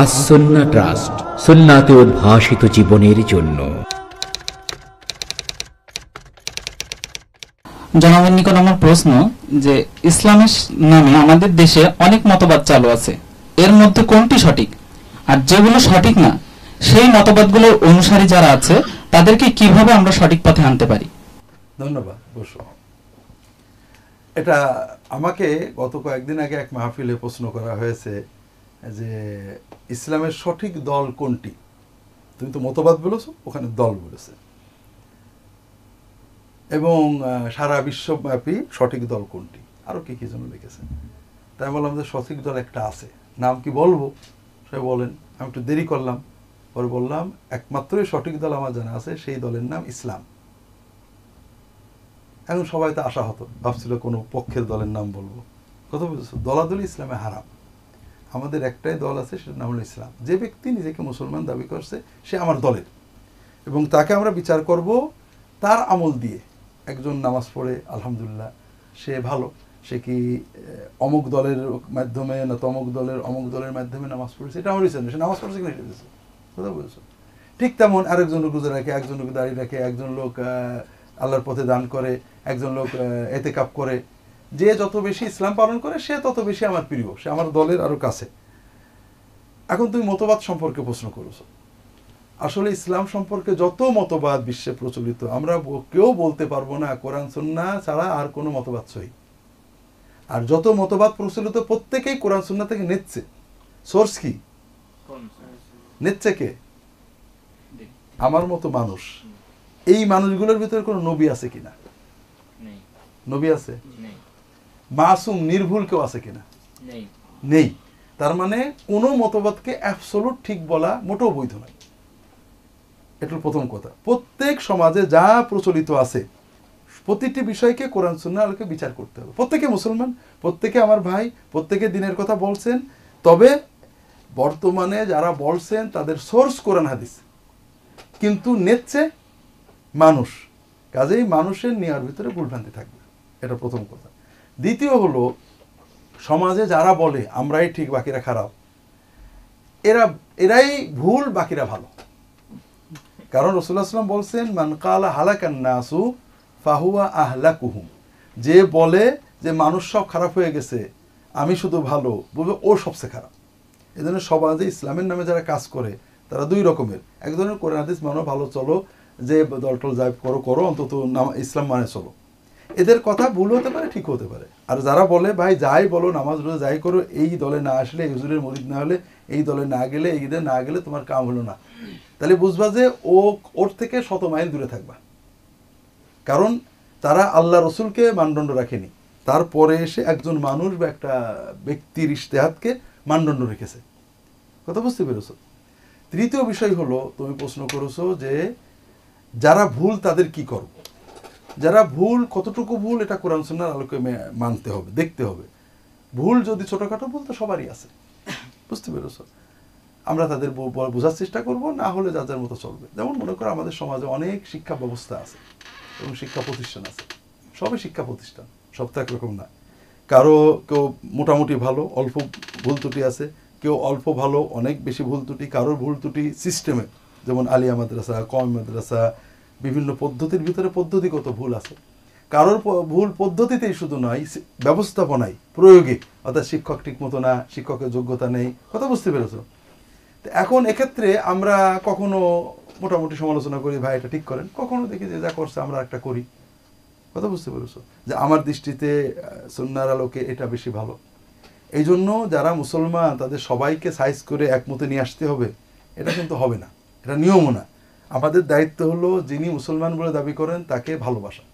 আসন্না trust সন্নাতে উদ্ভাসিত জীবনের জন্য জনাবের নিকট আমার প্রশ্ন যে ইসলামের নামে আমাদের দেশে অনেক মতবাদ চালু আছে এর মধ্যে কোনটি সঠিক আর যেগুলো সঠিক না সেই মতবাদগুলোর অনুসারী যারা আছে তাদেরকে কিভাবে আমরা সঠিক পথে আনতে পারি ধন্যবাদ এটা আমাকে গত কয়েকদিন আগে এক মাহফিলে প্রশ্ন করা হয়েছে যে ইসলামের সঠিক দল কোনটি তুমি তো মতবাদ বলেছ ওখানে দল বলেছে এবং সারা বিশ্বব্যাপী সঠিক দল কোনটি আরও কি কি জন্য লিখেছে তাই বললাম যে সঠিক দল একটা আছে নাম কি বলবো সে বলেন আমি একটু দেরি করলাম পরে বললাম একমাত্রই সঠিক দল আমার জানা আছে সেই দলের নাম ইসলাম এখন সবাই তো আশা হতো ভাবছিল কোনো পক্ষের দলের নাম বলবো কথা বুঝেছো দলাদলি ইসলামে হারাম আমাদের একটাই দল আছে সেটার নাম ইসলাম যে ব্যক্তি নিজেকে মুসলমান দাবি করছে সে আমার দলের এবং তাকে আমরা বিচার করব তার আমল দিয়ে একজন নামাজ পড়ে আলহামদুলিল্লাহ সে ভালো সে কি অমুক দলের মাধ্যমে না তমুক দলের অমুক দলের মাধ্যমে নামাজ পড়েছে এটা আমার ইসলাম সে নামাজ পড়েছে কিনা এটা বুঝেছে কথা বুঝেছো ঠিক তেমন আরেকজন রোজা রাখে একজন লোক দাঁড়িয়ে রাখে একজন লোক আল্লাহর পথে দান করে একজন লোক এতে কাপ করে যে যত বেশি ইসলাম পালন করে সে তত বেশি আমার প্রিয় সে আমার দলের আরও কাছে এখন তুমি মতবাদ সম্পর্কে প্রশ্ন করেছো আসলে ইসলাম সম্পর্কে যত মতবাদ বিশ্বে প্রচলিত আমরা কেউ বলতে পারবো না কোরআন সুন্না ছাড়া আর কোনো মতবাদ সহি আর যত মতবাদ প্রচলিত প্রত্যেকেই কোরআন সুন্না থেকে নিচ্ছে সোর্স কি নিচ্ছে কে আমার মতো মানুষ এই মানুষগুলোর ভিতরে কোনো নবী আছে কিনা নবী আছে মাসুম নির্ভুল কেউ আছে কিনা নেই তার মানে কোনো মতবাদকে অ্যাপসলুট ঠিক বলা মোটেও বৈধ নয় এটার প্রথম কথা প্রত্যেক সমাজে যা প্রচলিত আছে প্রতিটি বিষয়কে কোরআন সুন্না আলোকে বিচার করতে হবে প্রত্যেকে মুসলমান প্রত্যেকে আমার ভাই প্রত্যেকে দিনের কথা বলছেন তবে বর্তমানে যারা বলছেন তাদের সোর্স কোরআন হাদিস কিন্তু নেচ্ছে মানুষ কাজেই মানুষের নেওয়ার ভিতরে ভুলভ্রান্তি থাকবে এটা প্রথম কথা দ্বিতীয় হলো সমাজে যারা বলে আমরাই ঠিক বাকিরা খারাপ এরা এরাই ভুল বাকিরা ভালো কারণ রসুল্লাহাম বলছেন মানকালা হালাকান ফাহুয়া আহলা কুহুম যে বলে যে মানুষ সব খারাপ হয়ে গেছে আমি শুধু ভালো বলবে ও সবচেয়ে খারাপ এই জন্য সমাজে ইসলামের নামে যারা কাজ করে তারা দুই রকমের এক ধরনের কোরআন হাদিস মানো ভালো চলো যে দলটল যাই করো করো অন্তত নাম ইসলাম মানে চলো এদের কথা ভুল হতে পারে ঠিক হতে পারে আর যারা বলে ভাই যাই বলো নামাজ রোজা যাই করো এই দলে না আসলে হুজুরের মরিদ না হলে এই দলে না গেলে এই ঈদে না গেলে তোমার কাম হলো না তাহলে বুঝবা যে ও ওর থেকে শত মাইল দূরে থাকবা কারণ তারা আল্লাহ রসুলকে মানদণ্ড রাখেনি তারপরে এসে একজন মানুষ বা একটা ব্যক্তির ইশতেহাতকে মানদণ্ড রেখেছে কথা বুঝতে পেরেছ তৃতীয় বিষয় হলো তুমি প্রশ্ন করেছো যে যারা ভুল তাদের কি করবো যারা ভুল কতটুকু ভুল এটা কোরআন সুন্নার আলোকে মানতে হবে দেখতে হবে ভুল যদি ছোটোখাটো ভুল তো সবারই আছে বুঝতে পেরেছ আমরা তাদের বোঝার চেষ্টা করব না হলে যা যার মতো চলবে যেমন মনে করো আমাদের সমাজে অনেক শিক্ষা ব্যবস্থা আছে এবং শিক্ষা প্রতিষ্ঠান আছে সবই শিক্ষা প্রতিষ্ঠান সব তো একরকম না কারো কেউ মোটামুটি ভালো অল্প ভুল ত্রুটি আছে কেউ অল্প ভালো অনেক বেশি ভুল ত্রুটি কারোর ভুল ত্রুটি সিস্টেমে যেমন আলিয়া মাদ্রাসা কম মাদ্রাসা বিভিন্ন পদ্ধতির ভিতরে পদ্ধতিগত ভুল আছে কারোর ভুল পদ্ধতিতেই শুধু নয় ব্যবস্থাপনায় প্রয়োগে অর্থাৎ শিক্ষক ঠিক মতো না শিক্ষকের যোগ্যতা নেই কথা বুঝতে পেরেছ তো এখন এক্ষেত্রে আমরা কখনো মোটামুটি সমালোচনা করি ভাই এটা ঠিক করেন কখনো দেখি যে যা করছে আমরা একটা করি কথা বুঝতে পেরেছ যে আমার দৃষ্টিতে সন্ন্যার আলোকে এটা বেশি ভালো এই জন্য যারা মুসলমান তাদের সবাইকে সাইজ করে একমতে নিয়ে আসতে হবে এটা কিন্তু হবে না এটা নিয়মও না আমাদের দায়িত্ব হলো যিনি মুসলমান বলে দাবি করেন তাকে ভালোবাসা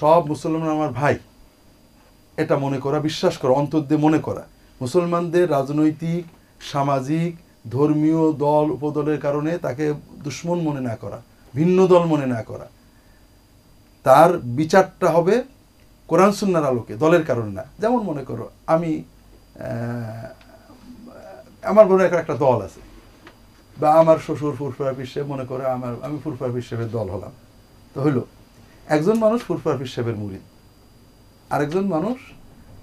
সব মুসলমান আমার ভাই এটা মনে করা বিশ্বাস করা অন্তর্দে মনে করা মুসলমানদের রাজনৈতিক সামাজিক ধর্মীয় দল উপদলের কারণে তাকে দুশ্মন মনে না করা ভিন্ন দল মনে না করা তার বিচারটা হবে কোরআন সুন্নার আলোকে দলের কারণে না যেমন মনে করো আমি আমার মনে একটা দল আছে বা আমার শ্বশুর ফুরফার বিশ্বে মনে করে আমার আমি ফুরফার হিসেবে দল হলাম তো হইলো একজন মানুষ ফুরফার হিসেবের মুরিদ আরেকজন মানুষ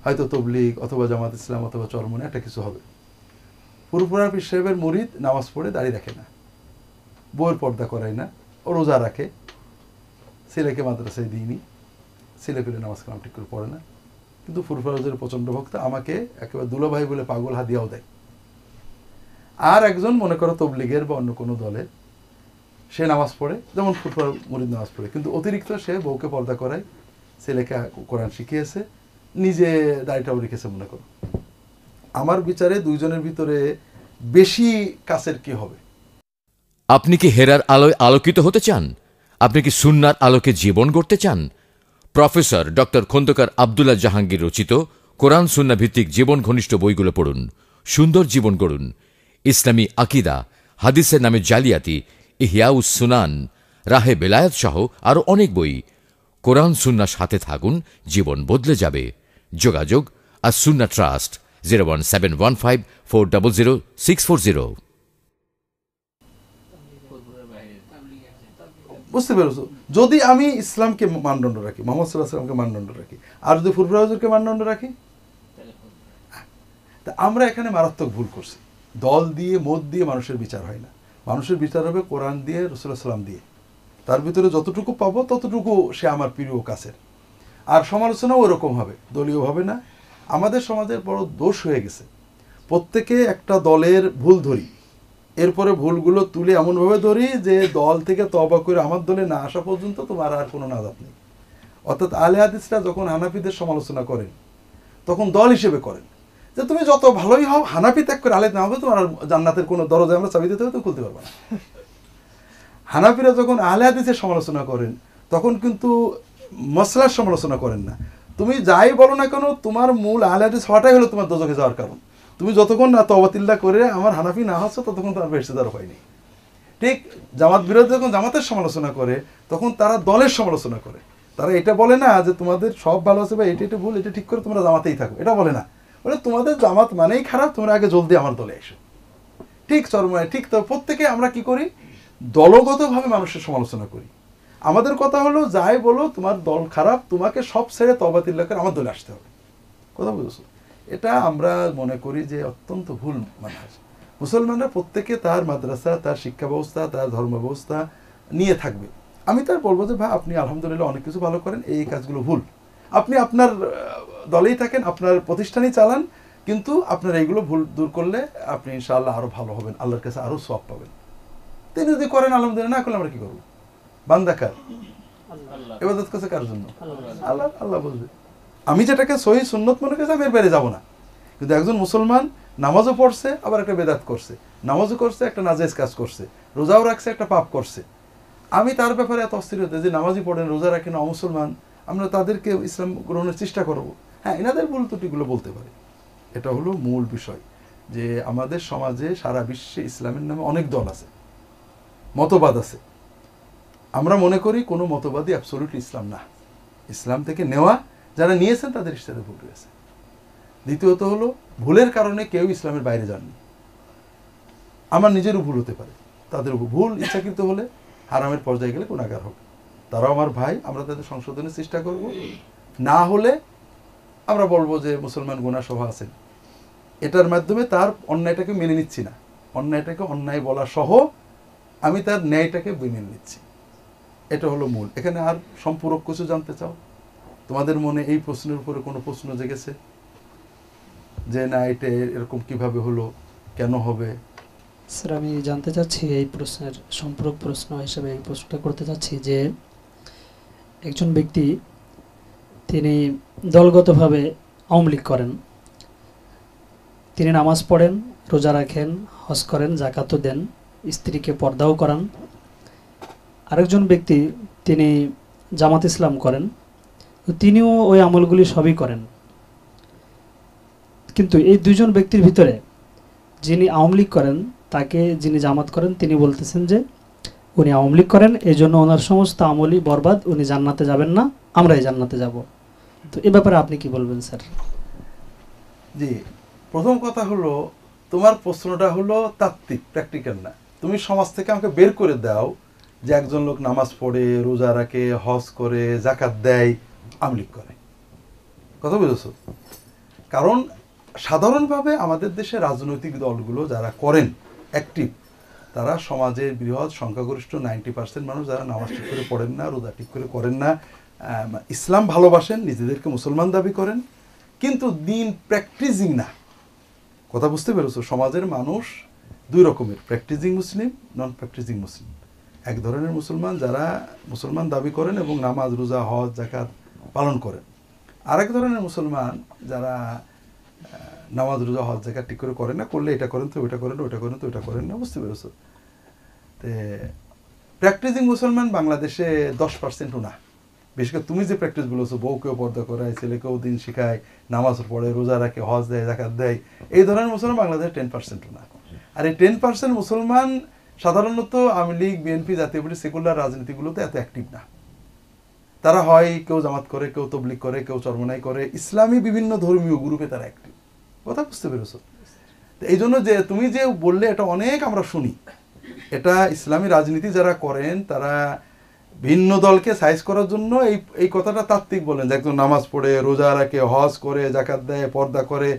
হয়তো তবলিগ অথবা জামাত ইসলাম অথবা চরমনে একটা কিছু হবে ফুরফুরা হিসেবের মুরিদ নামাজ পড়ে দাঁড়িয়ে রাখে না বইয়ের পর্দা করায় না ও রোজা রাখে ছেলেকে মাদ্রাসায় দিইনি ছেলে পেলে নামাজ কালাম ঠিক করে পড়ে না কিন্তু ফুরফুরা প্রচণ্ড ভক্ত আমাকে একেবারে দুলোভাই বলে পাগল হাদিয়াও দেয় আর একজন মনে করো তবলিগের বা অন্য কোনো দলের সে নামাজ পড়ে যেমন ফুটবল মরিদ নামাজ পড়ে কিন্তু অতিরিক্ত সে বউকে পর্দা করায় ছেলেকে কোরআন শিখিয়েছে নিজে দাড়িটাও রেখেছে মনে করো আমার বিচারে দুইজনের ভিতরে বেশি কাছের কি হবে আপনি কি হেরার আলোয় আলোকিত হতে চান আপনি কি সুন্নার আলোকে জীবন গড়তে চান প্রফেসর ডক্টর খন্দকার আবদুল্লাহ জাহাঙ্গীর রচিত কোরআন সুন্না ভিত্তিক জীবন ঘনিষ্ঠ বইগুলো পড়ুন সুন্দর জীবন গড়ুন ইসলামী আকিদা হাদিসের নামে জালিয়াতি ইহিয়াউস সুনান রাহে বেলায়ত সহ আরও অনেক বই কোরআন সুন্না সাথে থাকুন জীবন বদলে যাবে যোগাযোগ আর Sunnah trust zero one seven one five four double zero six four zero বুঝতে পেরেছো যদি আমি ইসলামকে মানদণ্ড রাখি মোহাম্মদ সাল্লাহ সাল্লামকে মানদণ্ড রাখি আর যদি ফুরফুর হাজুরকে মানদণ্ড রাখি তা আমরা এখানে মারাত্মক ভুল করছি দল দিয়ে মত দিয়ে মানুষের বিচার হয় না মানুষের বিচার হবে কোরআন দিয়ে রসুল্লাহ সাল্লাম দিয়ে তার ভিতরে যতটুকু পাবো ততটুকু সে আমার প্রিয় কাছের আর সমালোচনাও ওরকম হবে দলীয় হবে না আমাদের সমাজের বড় দোষ হয়ে গেছে প্রত্যেকে একটা দলের ভুল ধরি এরপরে ভুলগুলো তুলে এমনভাবে ধরি যে দল থেকে তবা করে আমার দলে না আসা পর্যন্ত তোমার আর কোনো নাজাব নেই অর্থাৎ আলে হাদিসরা যখন হানাফিদের সমালোচনা করেন তখন দল হিসেবে করেন যে তুমি যত ভালোই হও হানাফি ত্যাগ করে আলেদ না হবে তোমার জান্নাতের কোনো দরজায় আমরা চাবি দিতে তো খুলতে পারবো না হানাফিরা যখন আহলে হাদিসের সমালোচনা করেন তখন কিন্তু মশলার সমালোচনা করেন না তুমি যাই বলো না কেন তোমার মূল আহলে হাদিস হওয়াটাই হলো তোমার দোজকে যাওয়ার কারণ তুমি যতক্ষণ না তবাতিল্লা করে আমার হানাফি না হচ্ছ ততক্ষণ তোমার বেশি যাওয়ার হয়নি ঠিক জামাত বিরোধী যখন জামাতের সমালোচনা করে তখন তারা দলের সমালোচনা করে তারা এটা বলে না যে তোমাদের সব ভালো আছে বা এটা এটা ভুল এটা ঠিক করে তোমরা জামাতেই থাকো এটা বলে না বলে তোমাদের জামাত মানেই খারাপ তোমরা আগে জলদি আমার দলে এসো ঠিক চরমায় ঠিক তো প্রত্যেকে আমরা কি করি দলগতভাবে মানুষের সমালোচনা করি আমাদের কথা হলো যাই বলো তোমার দল খারাপ তোমাকে সব ছেড়ে তবাতিল্লা করে আমার দলে আসতে হবে কথা বুঝেছো এটা আমরা মনে করি যে অত্যন্ত ভুল মানে আছে মুসলমানরা প্রত্যেকে তার মাদ্রাসা তার শিক্ষা ব্যবস্থা তার ধর্ম ব্যবস্থা নিয়ে থাকবে আমি তার বলবো যে ভাই আপনি আলহামদুলিল্লাহ অনেক কিছু ভালো করেন এই কাজগুলো ভুল আপনি আপনার দলেই থাকেন আপনার প্রতিষ্ঠানই চালান কিন্তু আপনার এইগুলো ভুল দূর করলে আপনি ইনশাআল্লাহ আরও ভালো হবেন আল্লাহর কাছে আরও সব পাবেন তিনি যদি করেন আলহামদুলিল্লাহ না করলে আমরা কী করবো বান্দাকার এবাদত কাছে কার জন্য আল্লাহ আল্লাহ বলবে আমি যেটাকে সহি সুন্নত মনে করছি আমি এর বাইরে যাবো না কিন্তু একজন মুসলমান নামাজও পড়ছে আবার একটা বেদাত করছে নামাজও করছে একটা নাজেজ কাজ করছে রোজাও রাখছে একটা পাপ করছে আমি তার ব্যাপারে এত অস্থির হতে যে নামাজই পড়েন রোজা রাখেন অমুসলমান আমরা তাদেরকে ইসলাম গ্রহণের চেষ্টা করব হ্যাঁ এনাদের ভুল ত্রুটিগুলো বলতে পারি এটা হলো মূল বিষয় যে আমাদের সমাজে সারা বিশ্বে ইসলামের নামে অনেক দল আছে মতবাদ আছে আমরা মনে করি কোনো মতবাদই অ্যাবসোলিউট ইসলাম না ইসলাম থেকে নেওয়া যারা নিয়েছেন তাদের ইসলামে ভুল রয়েছে দ্বিতীয়ত হলো ভুলের কারণে কেউ ইসলামের বাইরে যাননি আমার নিজেরও ভুল হতে পারে তাদের ভুল ইচ্ছাকৃত হলে হারামের পর্যায়ে গেলে গুণাগার হবে তারাও আমার ভাই আমরা তাদের সংশোধনের চেষ্টা করব না হলে আমরা বলবো যে মুসলমান গুণা সভা আছেন এটার মাধ্যমে তার অন্যায়টাকে মেনে নিচ্ছি না অন্যায়টাকে অন্যায় বলা সহ আমি তার ন্যায়টাকে মেনে নিচ্ছি এটা হলো মূল এখানে আর সম্পূরক কিছু জানতে চাও তোমাদের মনে এই প্রশ্নের উপরে কোনো প্রশ্ন জেগেছে যে না এটা এরকম কিভাবে হলো কেন হবে স্যার আমি জানতে চাচ্ছি এই প্রশ্নের সম্পূরক প্রশ্ন হিসেবে এই প্রশ্নটা করতে চাচ্ছি যে একজন ব্যক্তি তিনি দলগতভাবে আওয়ামী লীগ করেন তিনি নামাজ পড়েন রোজা রাখেন হজ করেন জাকাতও দেন স্ত্রীকে পর্দাও করান আরেকজন ব্যক্তি তিনি জামাত ইসলাম করেন তিনিও ওই আমলগুলি সবই করেন কিন্তু এই দুজন ব্যক্তির ভিতরে যিনি আওয়ামী লীগ করেন তাকে যিনি জামাত করেন তিনি বলতেছেন যে উনি আওয়ামী লীগ করেন এই জন্য ওনার সমস্ত আমলই বরবাদ উনি জান্নাতে যাবেন না আমরাই জান্নাতে যাব তো এ ব্যাপারে আপনি কি বলবেন স্যার জি প্রথম কথা হলো তোমার প্রশ্নটা হলো তাত্ত্বিক প্র্যাকটিক্যাল না তুমি সমাজ থেকে আমাকে বের করে দাও যে একজন লোক নামাজ পড়ে রোজা রাখে হজ করে জাকাত দেয় আমলিক করে কথা বুঝেছ কারণ সাধারণভাবে আমাদের দেশে রাজনৈতিক দলগুলো যারা করেন অ্যাক্টিভ তারা সমাজের বৃহৎ সংখ্যাগরিষ্ঠ নাইনটি পার্সেন্ট মানুষ যারা নামাজ ঠিক করে পড়েন না রোজা ঠিক করে করেন না ইসলাম ভালোবাসেন নিজেদেরকে মুসলমান দাবি করেন কিন্তু দিন প্র্যাকটিসিং না কথা বুঝতে পেরেছো সমাজের মানুষ দুই রকমের প্র্যাকটিসিং মুসলিম নন প্র্যাকটিসিং মুসলিম এক ধরনের মুসলমান যারা মুসলমান দাবি করেন এবং নামাজ রোজা হজ জাকাত পালন করেন আরেক ধরনের মুসলমান যারা নামাজ রোজা হজ জায়গা ঠিক করে করেন না করলে এটা করেন তো ওইটা করেন ওইটা করেন তো ওইটা করেন না বুঝতে পেরেছো তে প্র্যাকটিসিং মুসলমান বাংলাদেশে দশ পার্সেন্টও না বিশেষ করে তুমি যে প্র্যাকটিস বলেছো বউকেও পর্দা করায় ছেলেকেও দিন শেখায় নামাজ পড়ে রোজা রাখে হজ দেয় জাকাত দেয় এই ধরনের মুসলমান বাংলাদেশে টেন পার্সেন্টও না আর এই টেন পার্সেন্ট মুসলমান সাধারণত Awami League BNP Jatiya party secular রাজনীতিগুলোতে এত অ্যাক্টিভ না তারা হয় কেউ জামাত করে কেউ তবলিক করে কেউ চরমনাই করে ইসলামী বিভিন্ন ধর্মীয় গ্রুপে তারা অ্যাক্টিভ কথা বুঝতে পেরেছ এই জন্য যে তুমি যে বললে এটা অনেক আমরা শুনি এটা ইসলামী রাজনীতি যারা করেন তারা ভিন্ন দলকে সাইজ করার জন্য এই এই কথাটা তাত্ত্বিক বলেন যে একজন নামাজ পড়ে রোজা রাখে হজ করে জাকাত দেয় পর্দা করে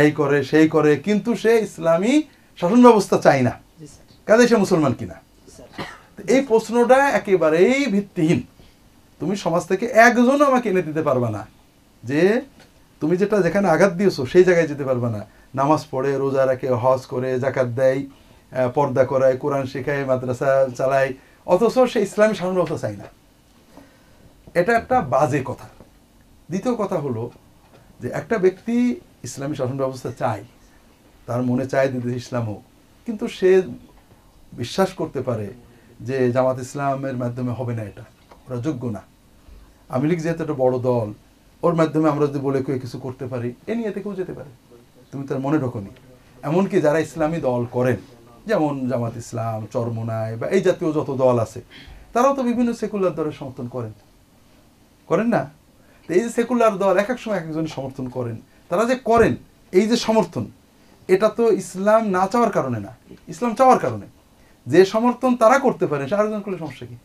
এই করে সেই করে কিন্তু সে ইসলামী শাসন ব্যবস্থা চায় না কাজে সে মুসলমান কিনা এই প্রশ্নটা একেবারেই ভিত্তিহীন তুমি সমাজ থেকে একজনও আমাকে এনে দিতে পারবা না যে তুমি যেটা যেখানে আঘাত দিয়েছো সেই জায়গায় যেতে পারবে না নামাজ পড়ে রোজা রাখে হজ করে জাকাত দেয় পর্দা করায় কোরআন শেখায় মাদ্রাসা চালায় অথচ সে ইসলামী শাসন ব্যবস্থা চাই না এটা একটা বাজে কথা দ্বিতীয় কথা হলো যে একটা ব্যক্তি ইসলামী শাসন ব্যবস্থা চায় তার মনে চায় দিদি ইসলাম হোক কিন্তু সে বিশ্বাস করতে পারে যে জামাত ইসলামের মাধ্যমে হবে না এটা ওরা যোগ্য না আমি লিখ যেহেতু একটা বড় দল ওর মাধ্যমে আমরা যদি বলে কেউ কিছু করতে পারি এ নিয়ে কেউ যেতে পারে তুমি তার মনে ঢোকনি এমনকি যারা ইসলামী দল করেন যেমন জামাত ইসলাম চরমোনায় বা এই জাতীয় যত দল আছে তারাও তো বিভিন্ন সেকুলার দলের সমর্থন করেন করেন না তো এই যে সেকুলার দল এক এক সময় এক একজনের সমর্থন করেন তারা যে করেন এই যে সমর্থন এটা তো ইসলাম না চাওয়ার কারণে না ইসলাম চাওয়ার কারণে যে সমর্থন তারা করতে পারে সে আরেকজন করলে সমস্যা কি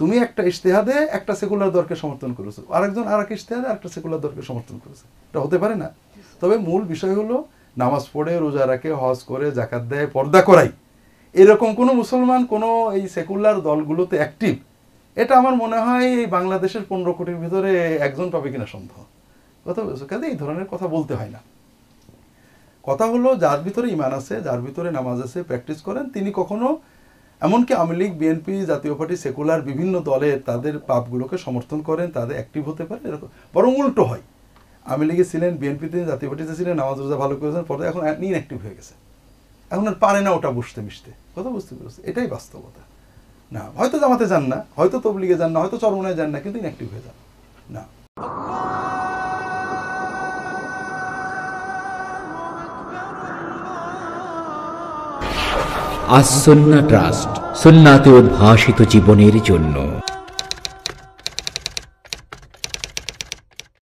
তুমি একটা ইশতেহাদে একটা সেকুলার দলকে সমর্থন করেছো আরেকজন আর এক ইশতেহাদে একটা সেকুলার দলকে সমর্থন করেছে এটা হতে পারে না তবে মূল বিষয় হলো নামাজ পড়ে রোজা রাখে হজ করে জাকাত দেয় পর্দা করাই এরকম কোনো মুসলমান কোনো এই সেকুলার দলগুলোতে অ্যাক্টিভ এটা আমার মনে হয় এই বাংলাদেশের পনেরো কোটির ভিতরে একজন পাবে কিনা সন্দেহ কথা বলছো কাজে এই ধরনের কথা বলতে হয় না কথা হলো যার ভিতরে ইমান আছে যার ভিতরে নামাজ আছে প্র্যাকটিস করেন তিনি কখনো এমনকি Awami League BNP Jatiya party secular বিভিন্ন দলের তাদের পাপগুলোকে সমর্থন করেন তাদের অ্যাক্টিভ হতে পারে এরকম বরং উল্টো হয় আওয়ামী লীগে ছিলেন বিএনপিতে জাতীয় পার্টিতে ছিলেন নামাজ রোজা ভালো করেছেন পরে এখন ইনঅ্যাক্টিভ হয়ে গেছে এখন আর পারে না ওটা বসতে মিশতে কথা বুঝতে পেরেছে এটাই বাস্তবতা না হয়তো জামাতে যান না হয়তো তবলিগে যান না হয়তো চরমনায় যান না কিন্তু ইনঅ্যাক্টিভ হয়ে যান না আসন্না ট্রাস্ট সন্নাতে উদ্ভাসিত জীবনের জন্য